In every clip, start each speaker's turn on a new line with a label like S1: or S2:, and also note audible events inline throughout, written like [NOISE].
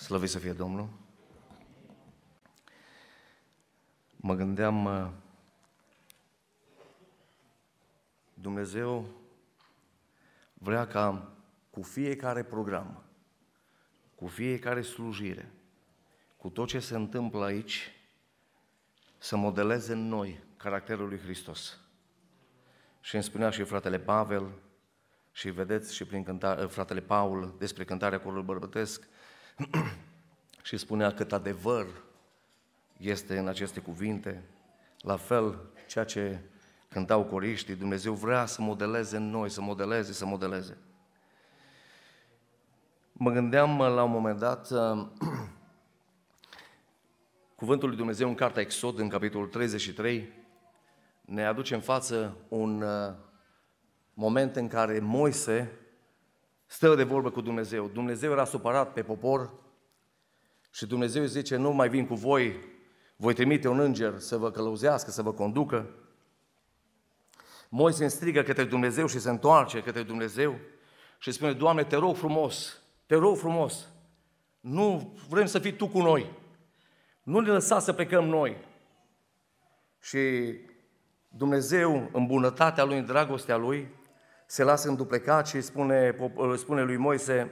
S1: Slăvit să fie Domnul! Mă gândeam, Dumnezeu vrea ca cu fiecare program, cu fiecare slujire, cu tot ce se întâmplă aici, să modeleze în noi caracterul lui Hristos. Și îmi spunea și fratele Pavel, și vedeți și prin cânta, fratele Paul despre cântarea corului bărbătesc, și spunea cât adevăr este în aceste cuvinte, la fel ceea ce cântau coriștii, Dumnezeu vrea să modeleze în noi, să modeleze, să modeleze. Mă gândeam uh, la un moment dat uh, [CLEARS THROAT] Cuvântul lui Dumnezeu în cartea Exod, în capitolul 33, ne aduce în față un uh, moment în care Moise stă de vorbă cu Dumnezeu. Dumnezeu era supărat pe popor și Dumnezeu îi zice, nu mai vin cu voi, voi trimite un înger să vă călăuzească, să vă conducă. Moise strigă către Dumnezeu și se întoarce către Dumnezeu și spune, Doamne, te rog frumos, te rog frumos, nu vrem să fii Tu cu noi, nu ne lăsa să plecăm noi. Și Dumnezeu, în bunătatea Lui, în dragostea Lui, se lasă înduplecat și spune, ă, spune lui Moise,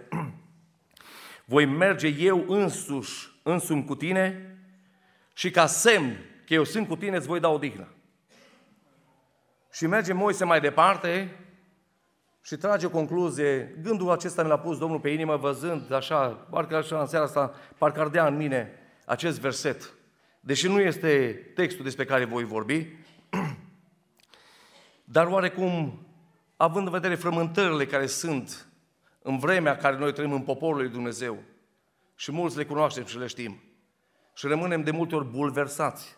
S1: [CLEARS THROAT] voi merge eu însuși, însumi cu tine și ca semn că eu sunt cu tine îți voi da odihnă. Și merge Moise mai departe și trage concluzie. Gândul acesta mi l-a pus Domnul pe inimă văzând așa, parcă așa în seara asta, parcă ardea în mine acest verset. Deși nu este textul despre care voi vorbi, [CLEARS THROAT] dar oarecum având în vedere frământările care sunt în vremea care noi trăim în poporul lui Dumnezeu, și mulți le cunoaștem și le știm, și rămânem de multe ori bulversați,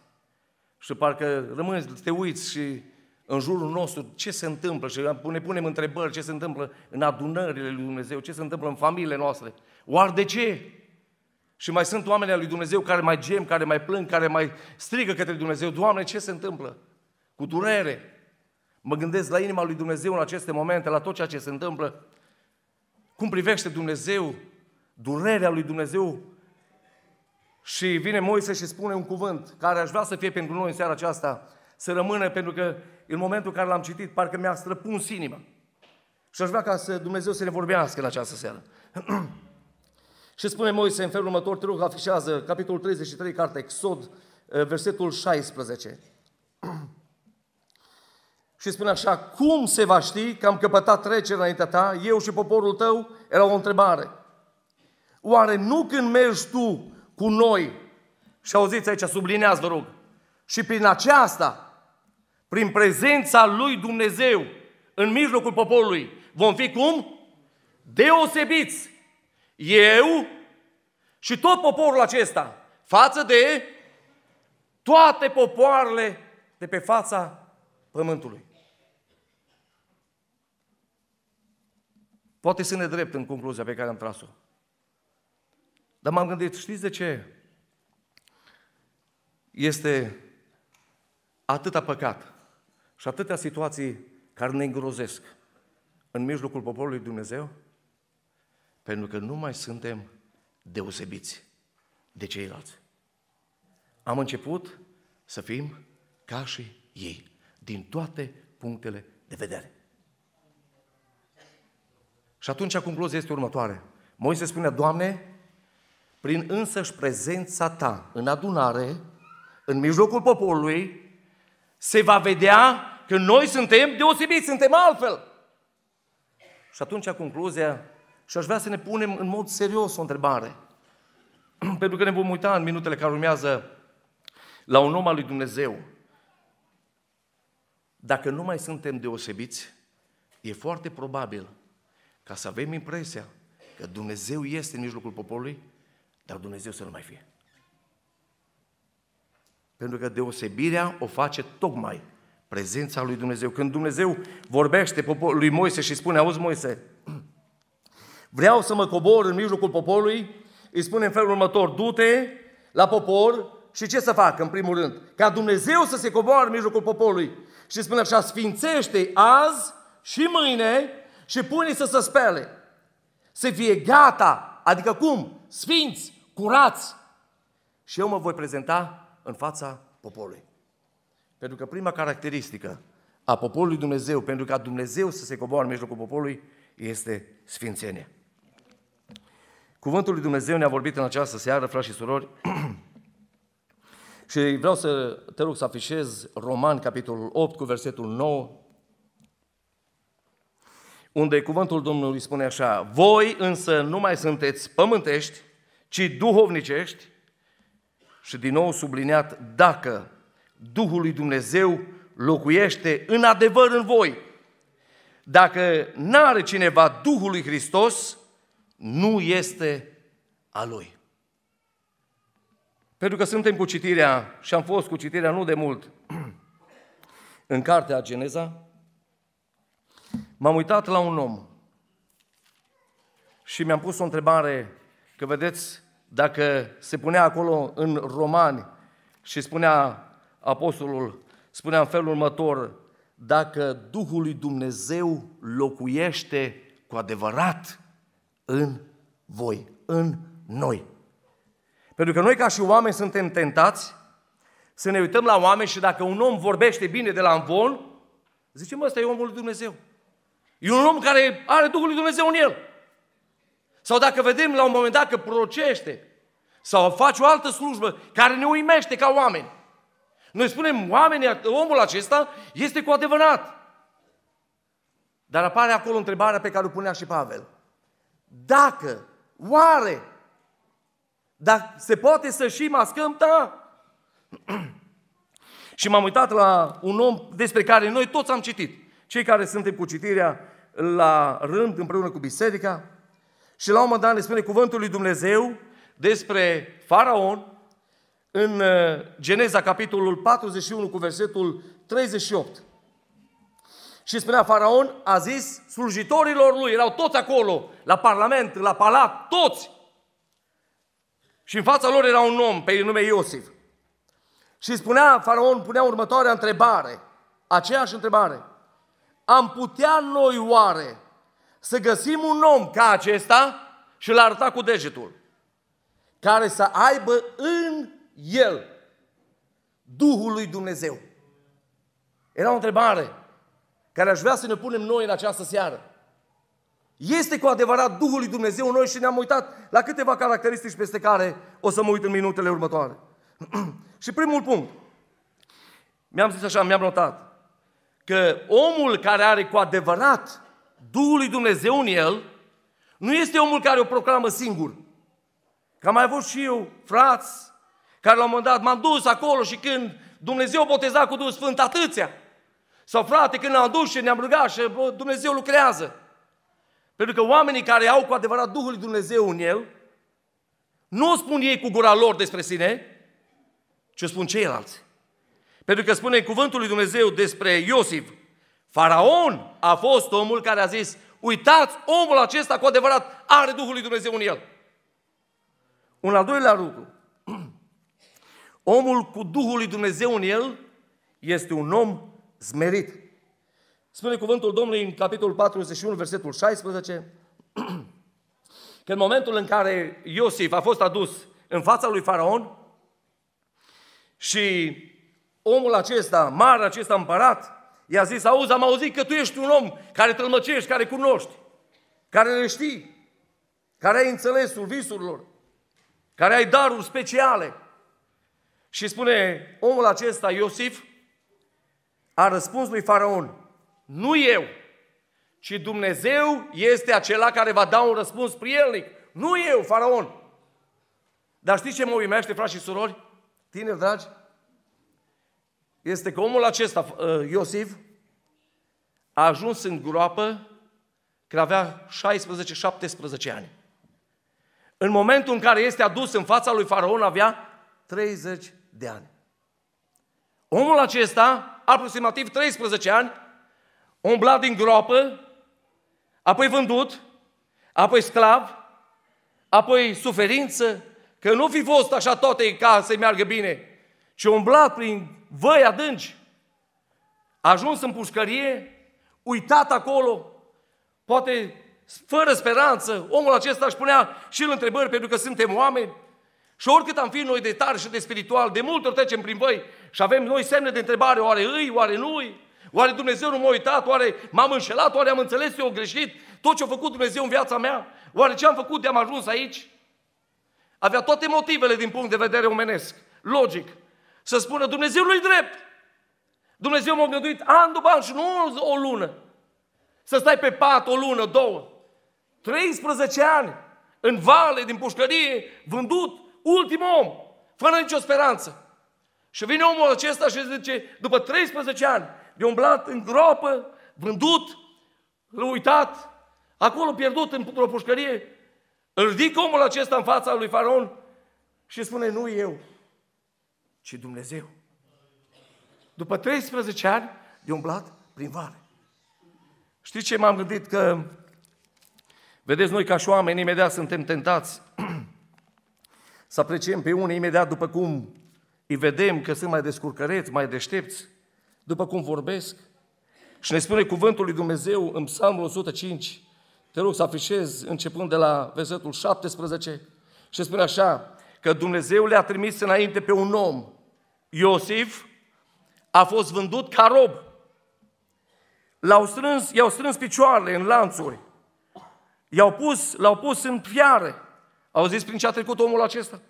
S1: și parcă rămâni, te uiți și în jurul nostru ce se întâmplă și ne punem întrebări ce se întâmplă în adunările lui Dumnezeu, ce se întâmplă în familiile noastre. Oare de ce? Și mai sunt oameni al lui Dumnezeu care mai gem, care mai plâng, care mai strigă către Dumnezeu. Doamne, ce se întâmplă? Cu durere. Mă gândesc la inima lui Dumnezeu în aceste momente, la tot ceea ce se întâmplă. Cum privește Dumnezeu, durerea lui Dumnezeu. Și vine Moise și spune un cuvânt care aș vrea să fie pentru noi în seara aceasta, să rămână, pentru că în momentul în care l-am citit, parcă mi-a străpuns inima. Și aș vrea ca să Dumnezeu să ne vorbească în această seară. [CLEARS THROAT] și spune Moise în felul următor, te rog, afișează capitolul 33, carte Exod, eh, versetul 16 și spune așa, cum se va ști că am căpătat trecere înaintea ta, eu și poporul tău? Era o întrebare. Oare nu când mergi tu cu noi, și auziți aici, sublinează, vă rog, și prin aceasta, prin prezența lui Dumnezeu în mijlocul poporului, vom fi cum? Deosebiți. Eu și tot poporul acesta, față de toate popoarele de pe fața pământului. Poate să ne drept în concluzia pe care am tras-o. Dar m-am gândit, știți de ce este atâta păcat și atâtea situații care ne îngrozesc în mijlocul poporului Dumnezeu? Pentru că nu mai suntem deosebiți de ceilalți. Am început să fim ca și ei, din toate punctele de vedere. Și atunci concluzia este următoare. Moise spune, Doamne, prin însăși prezența Ta în adunare, în mijlocul poporului, se va vedea că noi suntem deosebiți, suntem altfel. Și atunci concluzia, și aș vrea să ne punem în mod serios o întrebare, [CLEARS THROAT] pentru că ne vom uita în minutele care urmează la un om al lui Dumnezeu. Dacă nu mai suntem deosebiți, e foarte probabil ca să avem impresia că Dumnezeu este în mijlocul poporului, dar Dumnezeu să nu mai fie. Pentru că deosebirea o face tocmai prezența lui Dumnezeu. Când Dumnezeu vorbește lui Moise și spune, auzi Moise, [CLEARS THROAT] vreau să mă cobor în mijlocul poporului, îi spune în felul următor, du-te la popor și ce să fac în primul rând? Ca Dumnezeu să se coboare în mijlocul poporului. Și spune așa, sfințește azi și mâine și pune să se spele. Să fie gata, adică cum? Sfinți, curați. Și eu mă voi prezenta în fața poporului. Pentru că prima caracteristică a poporului Dumnezeu, pentru ca Dumnezeu să se coboare în mijlocul poporului, este sfințenie. Cuvântul lui Dumnezeu ne-a vorbit în această seară, frați și surori, [CLEARS THROAT] și vreau să te rog să afișez Roman, capitolul 8, cu versetul 9 unde cuvântul Domnului spune așa, voi însă nu mai sunteți pământești, ci duhovnicești, și din nou subliniat, dacă Duhul lui Dumnezeu locuiește în adevăr în voi. Dacă n-are cineva Duhul lui Hristos, nu este a Lui. Pentru că suntem cu citirea, și am fost cu citirea nu de mult, [CLEARS THROAT] în cartea Geneza, M-am uitat la un om și mi-am pus o întrebare, că vedeți, dacă se punea acolo în romani și spunea apostolul, spunea în felul următor, dacă Duhul lui Dumnezeu locuiește cu adevărat în voi, în noi. Pentru că noi ca și oameni suntem tentați să ne uităm la oameni și dacă un om vorbește bine de la învon, zicem, ăsta e omul lui Dumnezeu. E un om care are Duhul lui Dumnezeu în el. Sau dacă vedem la un moment dat că prorocește sau face o altă slujbă care ne uimește ca oameni. Noi spunem, oamenii, omul acesta este cu adevărat. Dar apare acolo întrebarea pe care o punea și Pavel. Dacă, oare, dacă se poate să și mascăm? Da. [CLEARS THROAT] și m-am uitat la un om despre care noi toți am citit cei care sunt în citirea la rând împreună cu biserica. Și la un moment dat ne spune cuvântul lui Dumnezeu despre faraon în uh, Geneza, capitolul 41, cu versetul 38. Și spunea faraon, a zis slujitorilor lui, erau toți acolo, la parlament, la palat, toți. Și în fața lor era un om pe nume Iosif. Și spunea faraon, punea următoarea întrebare, aceeași întrebare am putea noi oare să găsim un om ca acesta și l-a arătat cu degetul, care să aibă în el Duhul lui Dumnezeu? Era o întrebare care aș vrea să ne punem noi în această seară. Este cu adevărat Duhul lui Dumnezeu în noi și ne-am uitat la câteva caracteristici peste care o să mă uit în minutele următoare. [CLEARS THROAT] și primul punct. Mi-am zis așa, mi-am notat că omul care are cu adevărat Duhul lui Dumnezeu în el, nu este omul care o proclamă singur. Că am mai avut și eu frați care la un moment dat m-am dus acolo și când Dumnezeu boteza cu Duhul Sfânt atâția. Sau frate, când ne-am dus și ne-am rugat și bă, Dumnezeu lucrează. Pentru că oamenii care au cu adevărat Duhul lui Dumnezeu în el, nu o spun ei cu gura lor despre sine, ci o spun ceilalți. Pentru că spune cuvântul lui Dumnezeu despre Iosif, Faraon a fost omul care a zis, uitați, omul acesta cu adevărat are Duhul lui Dumnezeu în el. Un al doilea lucru, [CLEARS THROAT] omul cu Duhul lui Dumnezeu în el este un om zmerit. Spune cuvântul Domnului în capitolul 41, versetul 16, [CLEARS THROAT] că în momentul în care Iosif a fost adus în fața lui Faraon și omul acesta, mare acesta împărat, i-a zis, auzi, am auzit că tu ești un om care tălmăcești, care cunoști, care le știi, care ai înțelesul visurilor, care ai daruri speciale. Și spune, omul acesta, Iosif, a răspuns lui Faraon, nu eu, ci Dumnezeu este acela care va da un răspuns prielnic. Nu eu, Faraon. Dar știți ce mă uimește, frați și surori? Tineri dragi, este că omul acesta, ă, Iosif, a ajuns în groapă când avea 16-17 ani. În momentul în care este adus în fața lui Faraon avea 30 de ani. Omul acesta, aproximativ 13 ani, umbla din groapă, apoi vândut, apoi sclav, apoi suferință, că nu fi fost așa toate ca să-i meargă bine, ci umbla prin văi adânci, ajuns în pușcărie, uitat acolo, poate fără speranță, omul acesta își punea și îl întrebări pentru că suntem oameni. Și oricât am fi noi de tari și de spiritual, de multe ori trecem prin voi și avem noi semne de întrebare, oare îi, oare nu îi? Oare Dumnezeu nu m-a uitat? Oare m-am înșelat? Oare am înțeles eu greșit tot ce a făcut Dumnezeu în viața mea? Oare ce am făcut de am ajuns aici? Avea toate motivele din punct de vedere omenesc, logic, să spună Dumnezeu lui drept. Dumnezeu m-a gânduit an după an și nu o lună. Să stai pe pat o lună, două. 13 ani în vale, din pușcărie, vândut, ultim om, fără nicio speranță. Și vine omul acesta și zice, după 13 ani, de umblat în groapă, vândut, uitat, acolo pierdut în o pușcărie, îl ridică omul acesta în fața lui Faraon și spune, nu eu, ci Dumnezeu. După 13 ani de umblat prin vale. Știți ce m-am gândit? Că, vedeți, noi ca și oameni imediat suntem tentați [CLEARS THROAT] să apreciem pe unii imediat după cum îi vedem că sunt mai descurcăreți, mai deștepți, după cum vorbesc. Și ne spune cuvântul lui Dumnezeu în Psalmul 105, te rog să afișez începând de la versetul 17 și spune așa, că Dumnezeu le-a trimis înainte pe un om. Iosif a fost vândut ca rob. L-au strâns, i-au strâns picioarele în lanțuri. I-au pus, l-au pus în fiare. Au zis prin ce a trecut omul acesta?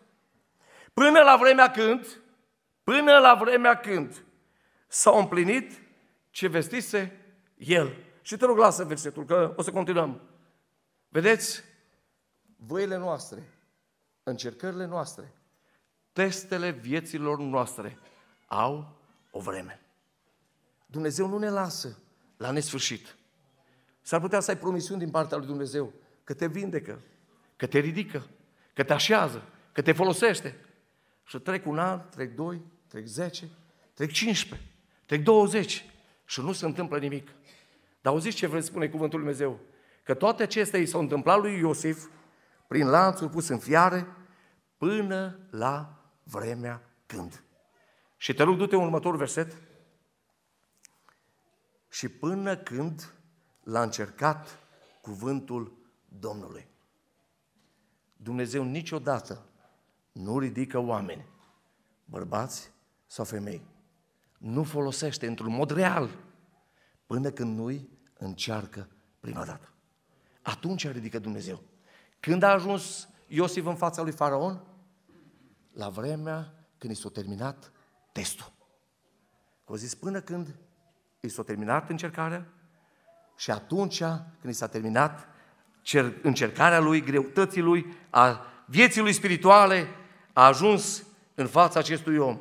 S1: Până la vremea când, până la vremea când s-au împlinit ce vestise el. Și te rog, lasă versetul, că o să continuăm. Vedeți? Voile noastre încercările noastre, testele vieților noastre au o vreme. Dumnezeu nu ne lasă la nesfârșit. S-ar putea să ai promisiuni din partea lui Dumnezeu că te vindecă, că te ridică, că te așează, că te folosește. Și trec un an, trec doi, trec zece, trec 15, trec douăzeci, și nu se întâmplă nimic. Dar auziți ce vreți spune cuvântul lui Dumnezeu? Că toate acestea i s-au întâmplat lui Iosif prin lanțuri pus în fiare, până la vremea când. Și te rog, du-te în următorul verset. Și până când l-a încercat cuvântul Domnului. Dumnezeu niciodată nu ridică oameni, bărbați sau femei. Nu folosește într-un mod real până când nu-i încearcă prima dată. Atunci ridică Dumnezeu. Când a ajuns Iosif în fața lui Faraon, la vremea când i s-a terminat testul. Că zis până când i s-a terminat încercarea și atunci când i s-a terminat încercarea lui, greutății lui, a vieții lui spirituale, a ajuns în fața acestui om.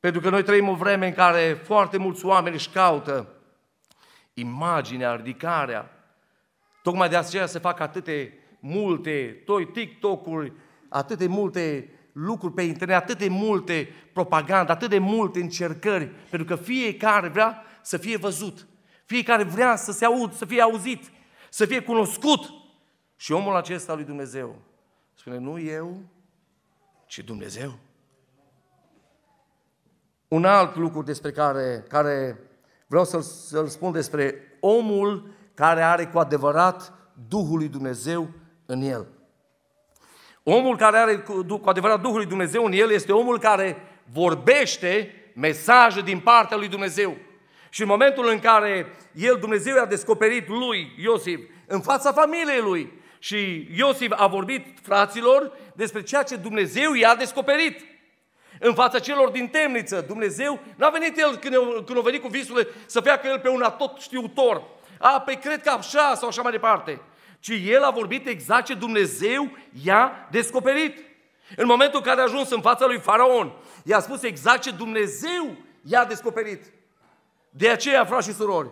S1: Pentru că noi trăim o vreme în care foarte mulți oameni își caută imaginea, ridicarea. Tocmai de aceea se fac atâte multe toi TikTok-uri, atât de multe lucruri pe internet, atât de multe propagandă, atât de multe încercări, pentru că fiecare vrea să fie văzut, fiecare vrea să se aud, să fie auzit, să fie cunoscut. Și omul acesta lui Dumnezeu spune, nu eu, ci Dumnezeu. Un alt lucru despre care, care vreau să-l, să spun despre omul care are cu adevărat Duhul lui Dumnezeu în el. Omul care are cu adevărat Duhul lui Dumnezeu în el este omul care vorbește mesaje din partea lui Dumnezeu. Și în momentul în care el, Dumnezeu, i-a descoperit lui Iosif în fața familiei lui și Iosif a vorbit fraților despre ceea ce Dumnezeu i-a descoperit în fața celor din temniță. Dumnezeu n-a venit el când, când a venit cu visurile să fie el pe un tot știutor. A, pe păi cred că așa sau așa mai departe ci el a vorbit exact ce Dumnezeu i-a descoperit. În momentul în care a ajuns în fața lui Faraon, i-a spus exact ce Dumnezeu i-a descoperit. De aceea, frați și surori,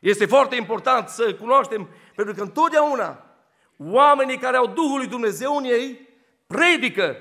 S1: este foarte important să cunoaștem, pentru că întotdeauna oamenii care au Duhul lui Dumnezeu în ei predică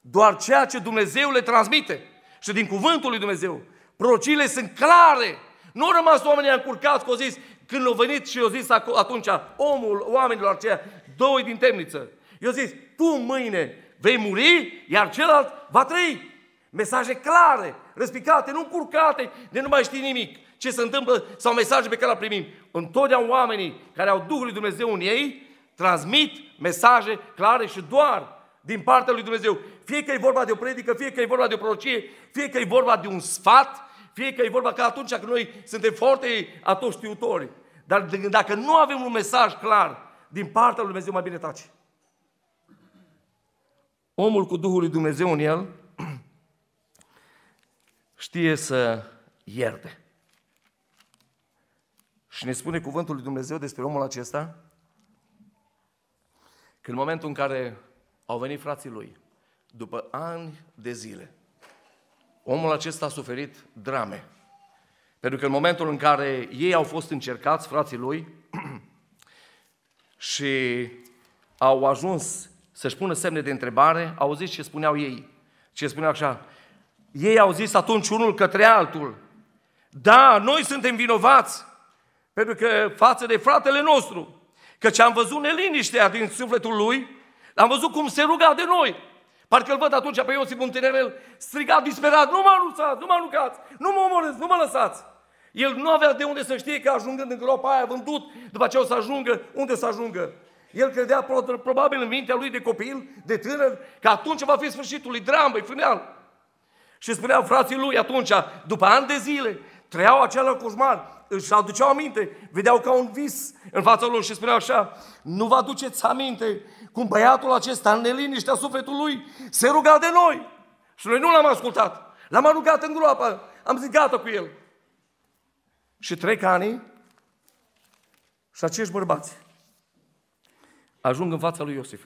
S1: doar ceea ce Dumnezeu le transmite și din cuvântul lui Dumnezeu. prociile sunt clare. Nu au rămas oamenii încurcați că au zis, când l-au venit și eu zis atunci, omul, oamenilor aceia, doi din temniță, eu zis, tu mâine vei muri, iar celălalt va trăi. Mesaje clare, răspicate, nu curcate, de nu mai știi nimic ce se întâmplă sau mesaje pe care le primim. Întotdeauna oamenii care au Duhul lui Dumnezeu în ei transmit mesaje clare și doar din partea lui Dumnezeu. Fie că e vorba de o predică, fie că e vorba de o prorocie, fie că e vorba de un sfat, fie că e vorba că atunci când noi suntem foarte atoștiutori, dar dacă nu avem un mesaj clar din partea lui Dumnezeu, mai bine taci. Omul cu Duhul lui Dumnezeu în el [CLEARS THROAT] știe să ierte. Și ne spune cuvântul lui Dumnezeu despre omul acesta că în momentul în care au venit frații lui, după ani de zile, Omul acesta a suferit drame. Pentru că în momentul în care ei au fost încercați, frații lui, [CLEARS THROAT] și au ajuns să-și pună semne de întrebare, au zis ce spuneau ei. Ce spuneau așa, ei au zis atunci unul către altul, da, noi suntem vinovați, pentru că față de fratele nostru, căci am văzut neliniștea din sufletul lui, am văzut cum se ruga de noi, Parcă îl văd atunci pe Iosif un tinerel strigat disperat, nu mă anunțați, nu mă anuncați, nu mă omorâți, nu mă lăsați. El nu avea de unde să știe că ajungând în groapa aia vândut, după ce o să ajungă, unde să ajungă. El credea probabil în mintea lui de copil, de tânăr, că atunci va fi sfârșitul lui dramă, final. Și spunea frații lui atunci, după ani de zile, trăiau acela coșmar, își aduceau aminte, vedeau ca un vis în fața lor și spunea așa, nu vă aduceți aminte cum băiatul acesta, în neliniștea sufletului, se ruga de noi. Și noi nu l-am ascultat. L-am aruncat în groapă. Am zis, gata cu el. Și trec ani și acești bărbați ajung în fața lui Iosif.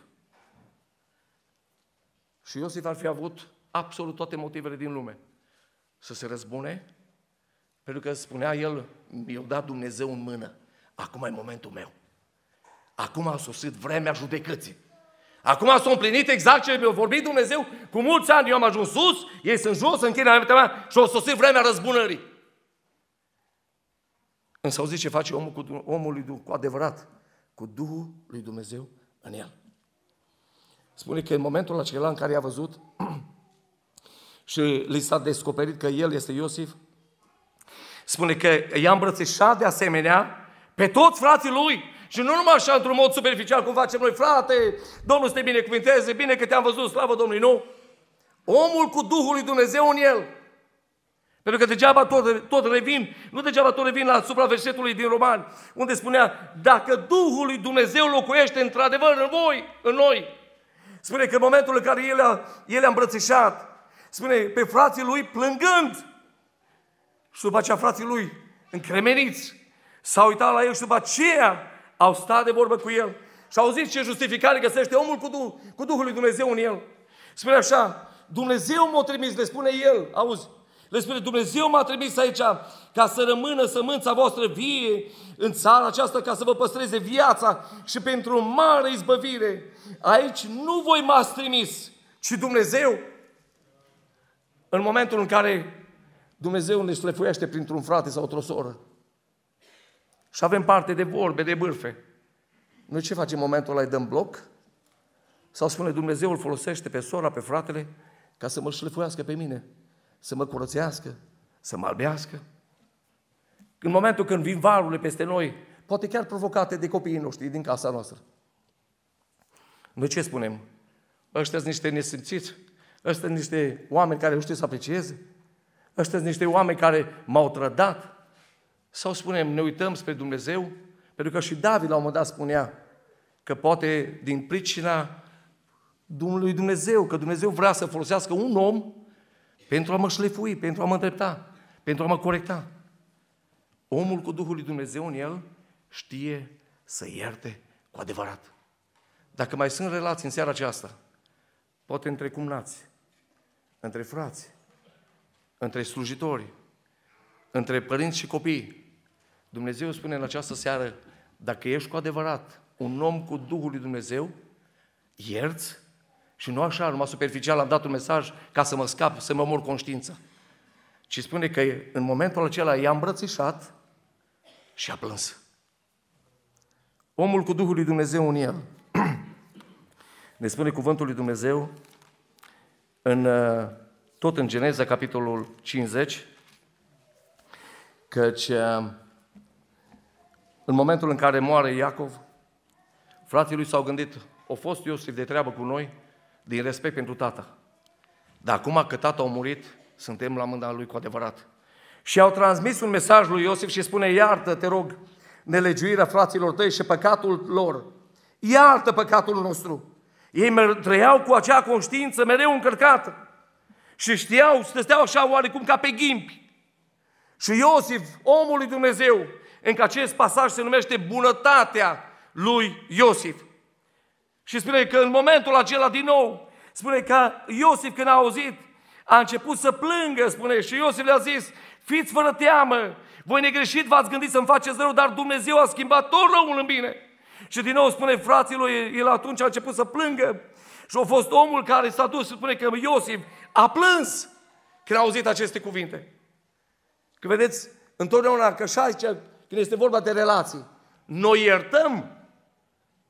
S1: Și Iosif ar fi avut absolut toate motivele din lume să se răzbune, pentru că spunea el, mi-a dat Dumnezeu în mână, acum e momentul meu. Acum a sosit vremea judecății. Acum s-a împlinit exact ce mi-a vorbit Dumnezeu. Cu mulți ani eu am ajuns sus, ei sunt jos, în tine mea și a sosit vremea răzbunării. Însă auzi ce face omul cu, omul cu adevărat, cu Duhul lui Dumnezeu în el. Spune că în momentul acela în care i-a văzut [CLEARS THROAT] și li s-a descoperit că el este Iosif, spune că i-a îmbrățișat de asemenea pe toți frații lui și nu numai așa într-un mod superficial cum facem noi, frate, Domnul să te binecuvinteze, bine că te-am văzut, slavă Domnului, nu? Omul cu Duhul lui Dumnezeu în el. Pentru că degeaba tot, tot revin, nu degeaba tot revin la supra versetului din Roman, unde spunea, dacă Duhul lui Dumnezeu locuiește într-adevăr în voi, în noi, spune că în momentul în care el a, el a îmbrățișat, spune, pe frații lui plângând, și după aceea frații lui încremeniți, s-au uitat la el și după aceea au stat de vorbă cu el și au zis ce justificare găsește omul cu, Duh, cu Duhul lui Dumnezeu în el. Spune așa, Dumnezeu m-a trimis, le spune el, auzi, le spune, Dumnezeu m-a trimis aici ca să rămână sămânța voastră vie în țara aceasta, ca să vă păstreze viața și pentru o mare izbăvire. Aici nu voi m-ați trimis, ci Dumnezeu. În momentul în care Dumnezeu ne șlefuiește printr-un frate sau o soră, și avem parte de vorbe, de bârfe. Noi ce facem în momentul ăla? Îi dăm bloc? Sau spune Dumnezeu îl folosește pe sora, pe fratele, ca să mă șlefuiască pe mine, să mă curățească, să mă albească? În momentul când vin valurile peste noi, poate chiar provocate de copiii noștri din casa noastră. Noi ce spunem? Ăștia sunt niște nesimțiți? Ăștia sunt niște oameni care nu știu să aprecieze? Ăștia sunt niște oameni care m-au trădat? Sau spunem, ne uităm spre Dumnezeu? Pentru că și David la un moment dat spunea că poate din pricina Domnului Dumnezeu, că Dumnezeu vrea să folosească un om pentru a mă șlefui, pentru a mă îndrepta, pentru a mă corecta. Omul cu Duhul lui Dumnezeu în el știe să ierte cu adevărat. Dacă mai sunt relații în seara aceasta, poate între cumnați, între frați, între slujitori, între părinți și copii, Dumnezeu spune în această seară, dacă ești cu adevărat un om cu Duhul lui Dumnezeu, ierți și nu așa, numai superficial am dat un mesaj ca să mă scap, să mă mor conștiința. Și spune că în momentul acela i-a îmbrățișat și a plâns. Omul cu Duhul lui Dumnezeu în el. ne spune cuvântul lui Dumnezeu în, uh, tot în Geneza, capitolul 50, căci uh, în momentul în care moare Iacov, frații lui s-au gândit, o fost Iosif de treabă cu noi, din respect pentru tata. Dar acum că tata a murit, suntem la mâna lui cu adevărat. Și au transmis un mesaj lui Iosif și spune, iartă, te rog, nelegiuirea fraților tăi și păcatul lor. Iartă păcatul nostru. Ei trăiau cu acea conștiință mereu încărcată. Și știau, stăteau așa oarecum ca pe ghimpi. Și Iosif, omul lui Dumnezeu, încă acest pasaj se numește bunătatea lui Iosif. Și spune că în momentul acela din nou, spune că Iosif când a auzit, a început să plângă, spune, și Iosif le-a zis, fiți fără teamă, voi negreșit v-ați gândit să-mi faceți rău, dar Dumnezeu a schimbat tot răul în bine. Și din nou spune fraților, el atunci a început să plângă și a fost omul care s-a dus și spune că Iosif a plâns când a auzit aceste cuvinte. Că vedeți, întotdeauna că așa când este vorba de relații. Noi iertăm,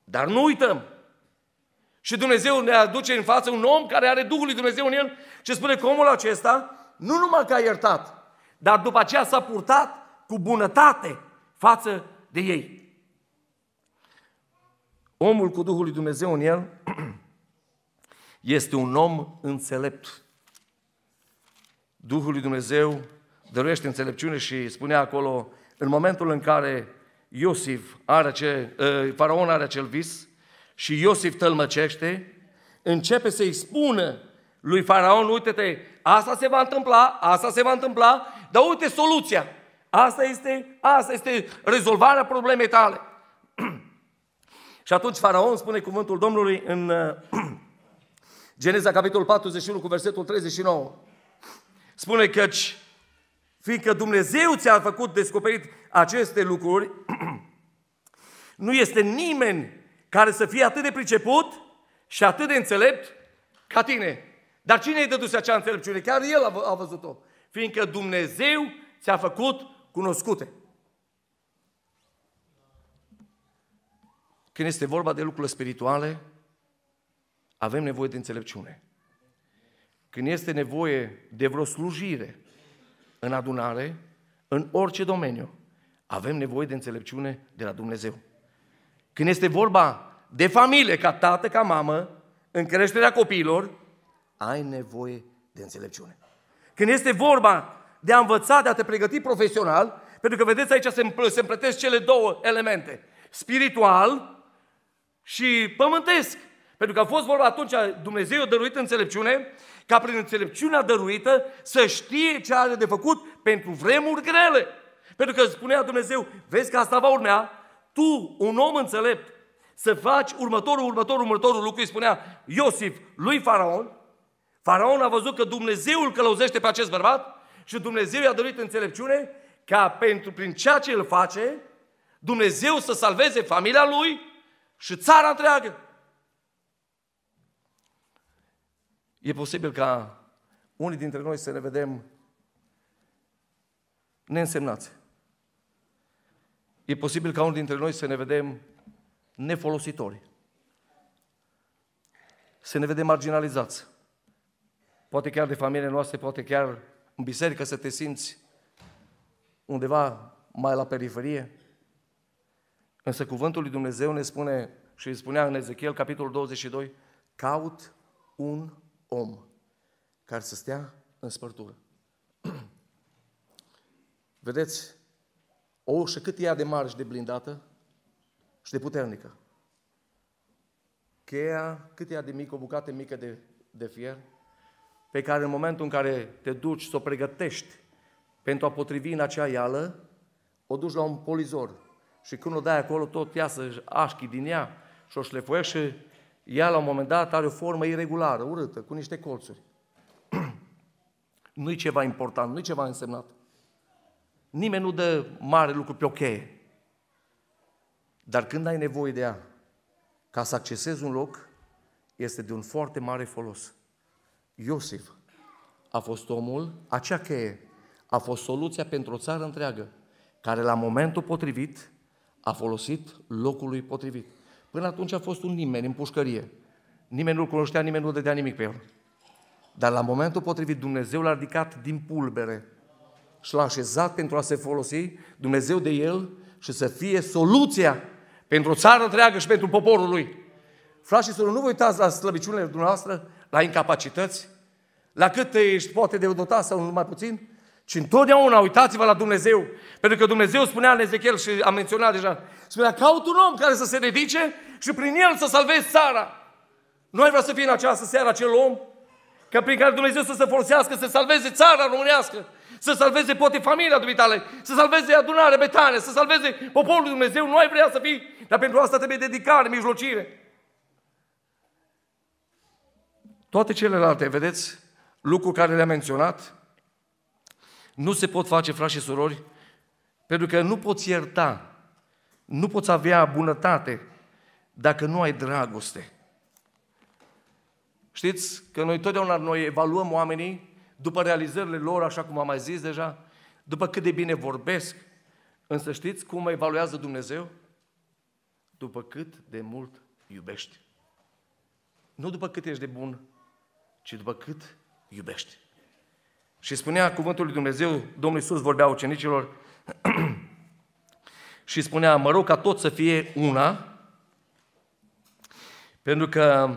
S1: dar nu uităm. Și Dumnezeu ne aduce în față un om care are Duhul lui Dumnezeu în el și spune că omul acesta nu numai că a iertat, dar după aceea s-a purtat cu bunătate față de ei. Omul cu Duhul lui Dumnezeu în el [CLEARS THROAT] este un om înțelept. Duhul lui Dumnezeu dăruiește înțelepciune și spunea acolo în momentul în care Iosif are ce ă, faraon are acel vis și Iosif tălmăcește, începe să-i spună lui faraon, uite-te, asta se va întâmpla, asta se va întâmpla, dar uite soluția. Asta este, asta este rezolvarea problemei tale. [CLEARS THROAT] și atunci faraon spune cuvântul Domnului în ă, [CLEARS THROAT] Geneza capitolul 41 cu versetul 39. Spune căci Fiindcă Dumnezeu ți-a făcut descoperit aceste lucruri, [CLEARS THROAT] nu este nimeni care să fie atât de priceput și atât de înțelept ca tine. Dar cine i dăduse acea înțelepciune? Chiar el a, v- a văzut-o. Fiindcă Dumnezeu ți-a făcut cunoscute. Când este vorba de lucrurile spirituale, avem nevoie de înțelepciune. Când este nevoie de vreo slujire, în adunare, în orice domeniu, avem nevoie de înțelepciune de la Dumnezeu. Când este vorba de familie, ca tată, ca mamă, în creșterea copiilor, ai nevoie de înțelepciune. Când este vorba de a învăța, de a te pregăti profesional, pentru că vedeți aici se, împl- se împletesc cele două elemente, spiritual și pământesc. Pentru că a fost vorba atunci, Dumnezeu a dăruit înțelepciune ca prin înțelepciunea dăruită să știe ce are de făcut pentru vremuri grele. Pentru că spunea Dumnezeu, vezi că asta va urmea, tu, un om înțelept, să faci următorul, următorul, următorul lucru, îi spunea Iosif lui Faraon. Faraon a văzut că Dumnezeu îl călăuzește pe acest bărbat și Dumnezeu i-a dorit înțelepciune ca pentru, prin ceea ce îl face, Dumnezeu să salveze familia lui și țara întreagă. E posibil ca unii dintre noi să ne vedem neînsemnați. E posibil ca unul dintre noi să ne vedem nefolositori. Să ne vedem marginalizați. Poate chiar de familie noastră, poate chiar în biserică să te simți undeva mai la periferie. Însă cuvântul lui Dumnezeu ne spune și îi spunea în Ezechiel, capitolul 22, caut un om care să stea în spărtură. [CLEARS THROAT] Vedeți, o ușă cât e ea de mare și de blindată și de puternică. Cheia cât e ea de mică, o bucată mică de, de fier, pe care în momentul în care te duci să o pregătești pentru a potrivi în acea ială, o duci la un polizor și când o dai acolo, tot ia să așchi din ea și o șlefuiești și ea, la un moment dat, are o formă irregulară, urâtă, cu niște colțuri. [CLEARS THROAT] nu-i ceva important, nu-i ceva însemnat. Nimeni nu dă mare lucru pe o cheie. Dar când ai nevoie de ea, ca să accesezi un loc, este de un foarte mare folos. Iosif a fost omul, acea cheie a fost soluția pentru o țară întreagă, care la momentul potrivit a folosit locului potrivit. Până atunci a fost un nimeni în pușcărie. Nimeni nu-l cunoștea, nimeni nu dădea nimic pe el. Dar la momentul potrivit Dumnezeu l-a ridicat din pulbere și l-a așezat pentru a se folosi Dumnezeu de el și să fie soluția pentru o țară întreagă și pentru poporul lui. Frașii și nu vă uitați la slăbiciunile dumneavoastră, la incapacități, la cât ești poate de dotat sau mai puțin, și întotdeauna uitați-vă la Dumnezeu. Pentru că Dumnezeu spunea în Ezechiel și a menționat deja, spunea, caut un om care să se dedice și prin el să salvezi țara. ai vrea să fie în această seară acel om ca prin care Dumnezeu să se folosească, să salveze țara românească, să salveze poate familia dumitale, să salveze adunarea betane, să salveze poporul Dumnezeu. ai vrea să fii, dar pentru asta trebuie dedicare, mijlocire. Toate celelalte, vedeți, lucruri care le-am menționat, nu se pot face, frați și surori, pentru că nu poți ierta, nu poți avea bunătate dacă nu ai dragoste. Știți că noi totdeauna noi evaluăm oamenii după realizările lor, așa cum am mai zis deja, după cât de bine vorbesc. Însă știți cum evaluează Dumnezeu? După cât de mult iubești. Nu după cât ești de bun, ci după cât iubești. Și spunea cuvântul lui Dumnezeu, Domnul Iisus vorbea ucenicilor [CLEARS THROAT] și spunea, mă rog ca tot să fie una, pentru că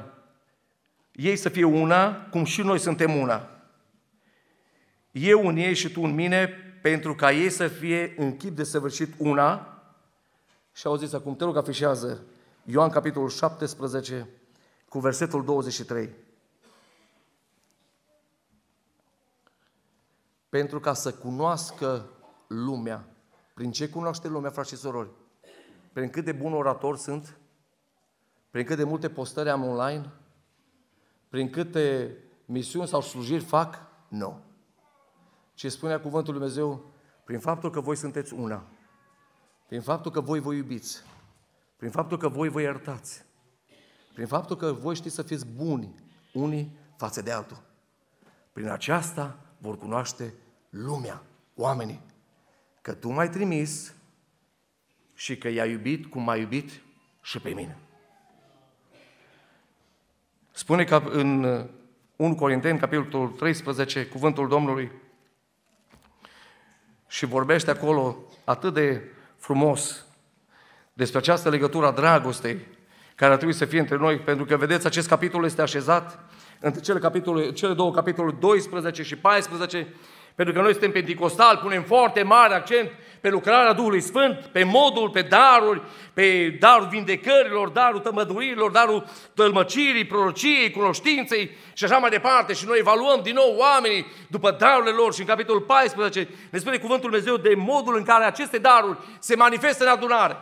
S1: ei să fie una, cum și noi suntem una. Eu în ei și tu în mine, pentru ca ei să fie în chip de săvârșit una. Și auziți acum, te rog afișează Ioan capitolul 17 cu versetul 23. pentru ca să cunoască lumea. Prin ce cunoaște lumea, frați și sorori? Prin cât de bun orator sunt? Prin cât de multe postări am online? Prin câte misiuni sau slujiri fac? Nu. Ce spunea cuvântul Lui Dumnezeu? Prin faptul că voi sunteți una. Prin faptul că voi vă iubiți. Prin faptul că voi vă iertați. Prin faptul că voi știți să fiți buni unii față de altul. Prin aceasta vor cunoaște lumea, oamenii, că tu m-ai trimis și că i-a iubit cum m-a iubit și pe mine. Spune că în 1 uh, Corinteni, capitolul 13, cuvântul Domnului și vorbește acolo atât de frumos despre această legătură a dragostei care ar trebui să fie între noi, pentru că, vedeți, acest capitol este așezat între cele, capitole, cele două capitole, 12 și 14, pentru că noi suntem pentecostali, punem foarte mare accent pe lucrarea Duhului Sfânt, pe modul, pe daruri, pe darul vindecărilor, darul tămăduirilor, darul tălmăcirii, prorociei, cunoștinței și așa mai departe. Și noi evaluăm din nou oamenii după darurile lor. Și în capitolul 14 ne spune cuvântul Dumnezeu de modul în care aceste daruri se manifestă în adunare.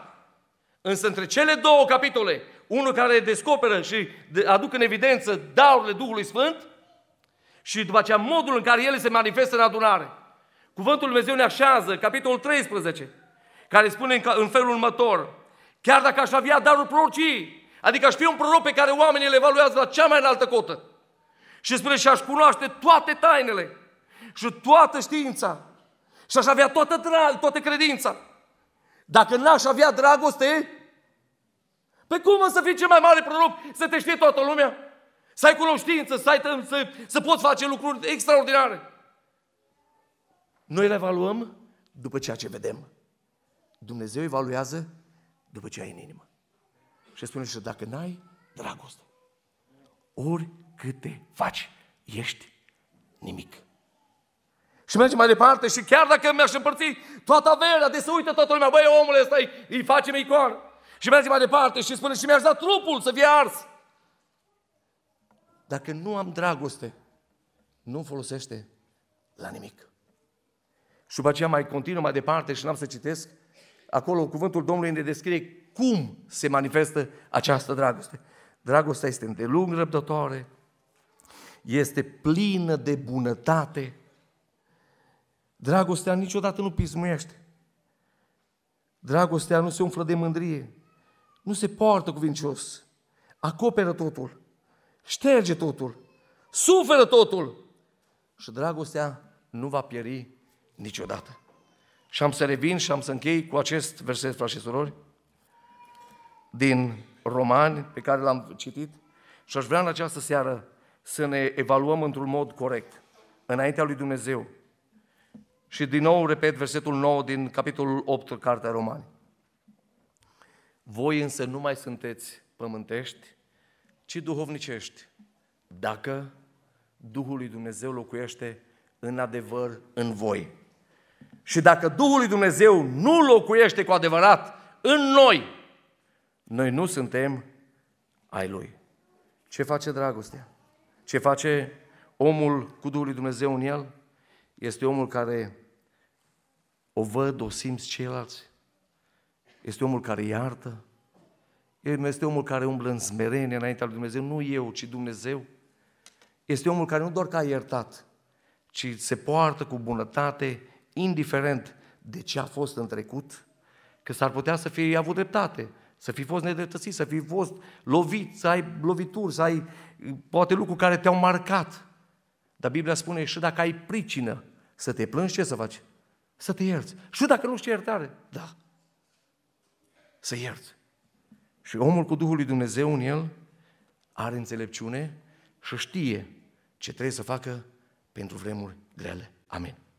S1: Însă între cele două capitole, unul care descoperă și aduc în evidență darurile Duhului Sfânt și după aceea modul în care ele se manifestă în adunare. Cuvântul Lui Dumnezeu ne așează, capitolul 13, care spune în felul următor, chiar dacă aș avea darul prorocii, adică aș fi un proroc pe care oamenii le evaluează la cea mai înaltă cotă, și spune și aș cunoaște toate tainele și toată știința și aș avea toată, drag, toată credința. Dacă n-aș avea dragoste, pe cum o să fii cel mai mare proroc să te știe toată lumea? Să ai cunoștință, să, ai, să, să poți face lucruri extraordinare. Noi le evaluăm după ceea ce vedem. Dumnezeu evaluează după ce ai în inimă. Și spune și dacă n-ai dragoste, ori câte faci, ești nimic. Și mergem mai departe și chiar dacă mi-aș împărți toată averea, de să uită toată lumea, băi, omule, ăsta îi, îi facem icoană. Și mergem mai departe și spune și mi-aș da trupul să fie ars dacă nu am dragoste, nu folosește la nimic. Și după aceea mai continuă mai departe și n-am să citesc, acolo cuvântul Domnului ne descrie cum se manifestă această dragoste. Dragostea este îndelung răbdătoare, este plină de bunătate. Dragostea niciodată nu pismuiește. Dragostea nu se umflă de mândrie. Nu se poartă vincios. Acoperă totul. Șterge totul. Suferă totul. Și dragostea nu va pieri niciodată. Și am să revin și am să închei cu acest verset, frate și surori, din Romani, pe care l-am citit, și aș vrea în această seară să ne evaluăm într-un mod corect, înaintea lui Dumnezeu. Și din nou repet versetul 9 din capitolul 8, Cartea Romani. Voi însă nu mai sunteți pământești, ci duhovnicești, dacă Duhul lui Dumnezeu locuiește în adevăr în voi. Și dacă Duhul lui Dumnezeu nu locuiește cu adevărat în noi, noi nu suntem ai Lui. Ce face dragostea? Ce face omul cu Duhul lui Dumnezeu în el? Este omul care o văd, o simți ceilalți. Este omul care iartă, el este omul care umblă în smerenie înaintea lui Dumnezeu, nu eu, ci Dumnezeu. Este omul care nu doar că a iertat, ci se poartă cu bunătate, indiferent de ce a fost în trecut, că s-ar putea să fie avut dreptate, să fi fost nedreptățit, să fi fost lovit, să ai lovituri, să ai poate lucruri care te-au marcat. Dar Biblia spune și dacă ai pricină să te plângi, ce să faci? Să te ierți. Și dacă nu știi iertare, da. Să ierți. Și omul cu Duhul lui Dumnezeu în el are înțelepciune și știe ce trebuie să facă pentru vremuri grele. Amen.